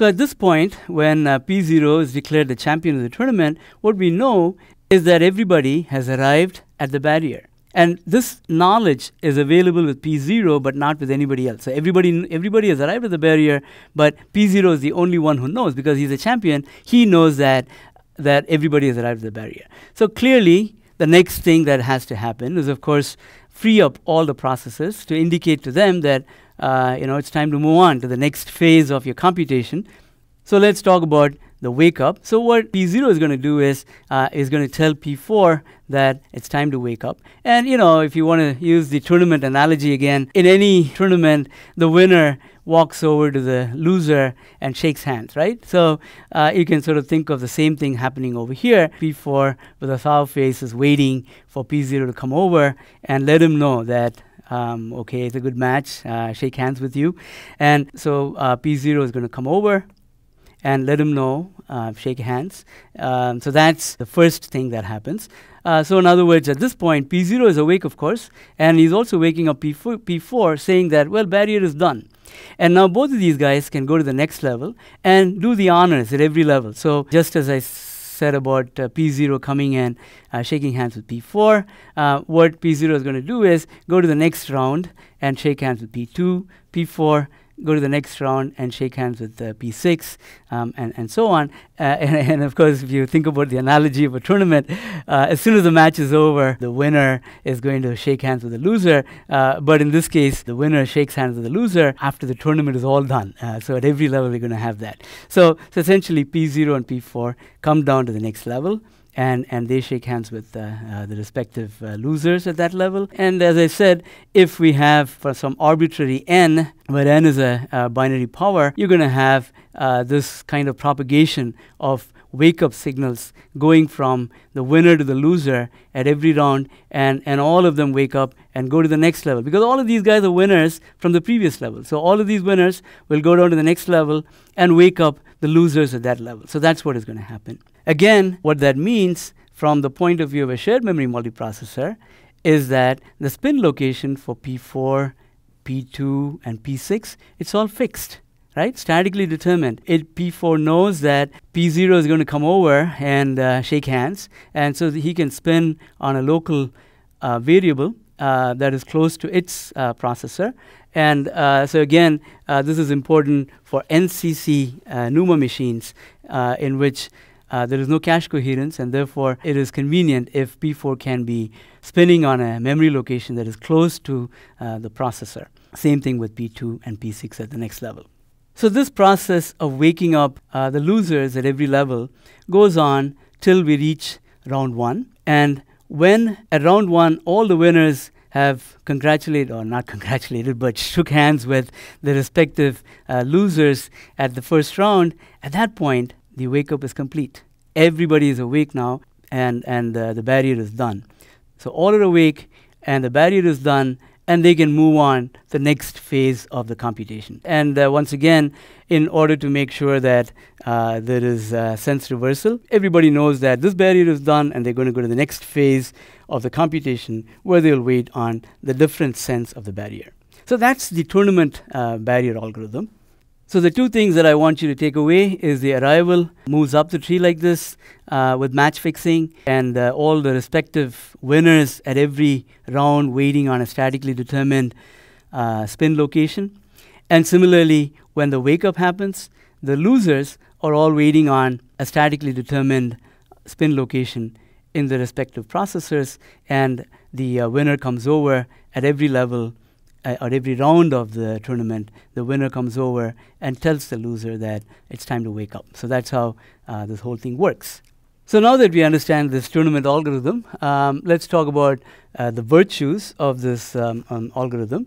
So at this point, when uh, P0 is declared the champion of the tournament, what we know is that everybody has arrived at the barrier. And this knowledge is available with P0, but not with anybody else. So everybody, everybody has arrived at the barrier, but P0 is the only one who knows because he's a champion. He knows that, that everybody has arrived at the barrier. So clearly, the next thing that has to happen is, of course, free up all the processes to indicate to them that uh, you know, it's time to move on to the next phase of your computation. So let's talk about the wake up. So what P0 is going to do is uh, is going to tell P4 that it's time to wake up. And you know, if you want to use the tournament analogy again, in any tournament, the winner walks over to the loser and shakes hands, right? So uh, you can sort of think of the same thing happening over here. P4 with a sour face is waiting for P0 to come over and let him know that um, okay, it's a good match, uh, shake hands with you. And so uh, P0 is going to come over and let him know, uh, shake hands. Um, so that's the first thing that happens. Uh, so in other words, at this point, P0 is awake, of course, and he's also waking up P4, P4 saying that, well, barrier is done. And now both of these guys can go to the next level and do the honors at every level. So just as I said about uh, P0 coming and uh, shaking hands with P4. Uh, what P0 is going to do is go to the next round and shake hands with P2, P4, go to the next round and shake hands with uh, P6 um, and, and so on. Uh, and, and, of course, if you think about the analogy of a tournament, uh, as soon as the match is over, the winner is going to shake hands with the loser. Uh, but in this case, the winner shakes hands with the loser after the tournament is all done. Uh, so at every level, we're going to have that. So, so essentially, P0 and P4 come down to the next level. And, and they shake hands with uh, uh, the respective uh, losers at that level. And as I said, if we have for some arbitrary n, where n is a binary power, you're going to have this kind of propagation of wake up signals going from the winner to the loser at every round, and, and all of them wake up and go to the next level. Because all of these guys are winners from the previous level. So all of these winners will go down to the next level and wake up the losers at that level. So that's what is going to happen. Again, what that means from the point of view of a shared memory multiprocessor is that the spin location for P4, P2, and P6, it's all fixed right? Statically determined. It P4 knows that P0 is going to come over and uh, shake hands, and so he can spin on a local uh, variable uh, that is close to its uh, processor. And uh, so again, uh, this is important for NCC NUMA machines in which there is no cache coherence, and therefore it is convenient if P4 can be spinning on a memory location that is close to the processor. Same thing with P2 and P6 at the next level. So, this process of waking up uh, the losers at every level goes on till we reach round one. And when at round one, all the winners have congratulated, or not congratulated, but shook hands with the respective uh, losers at the first round, at that point, the wake up is complete. Everybody is awake now, and, and uh, the barrier is done. So, all are awake, and the barrier is done, and they can move on the next phase of the computation. And uh, once again, in order to make sure that uh, there is uh, sense reversal, everybody knows that this barrier is done and they're going to go to the next phase of the computation where they'll wait on the different sense of the barrier. So that's the tournament uh, barrier algorithm. So the two things that I want you to take away is the arrival moves up the tree like this uh, with match fixing and uh, all the respective winners at every round waiting on a statically determined uh, spin location. And similarly, when the wake up happens, the losers are all waiting on a statically determined spin location in the respective processors and the uh, winner comes over at every level uh, or every round of the tournament, the winner comes over and tells the loser that it's time to wake up. So that's how uh, this whole thing works. So now that we understand this tournament algorithm, um, let's talk about uh, the virtues of this um, um, algorithm.